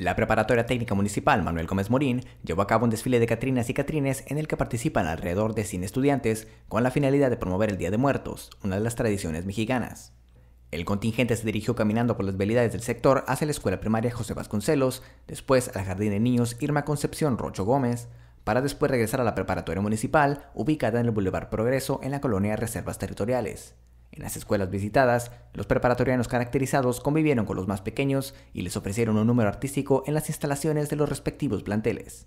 La Preparatoria Técnica Municipal Manuel Gómez Morín llevó a cabo un desfile de Catrinas y Catrines en el que participan alrededor de 100 estudiantes con la finalidad de promover el Día de Muertos, una de las tradiciones mexicanas. El contingente se dirigió caminando por las velidades del sector hacia la escuela primaria José Vasconcelos, después al Jardín de Niños Irma Concepción Rocho Gómez, para después regresar a la preparatoria municipal ubicada en el Boulevard Progreso en la colonia Reservas Territoriales. En las escuelas visitadas, los preparatorianos caracterizados convivieron con los más pequeños y les ofrecieron un número artístico en las instalaciones de los respectivos planteles.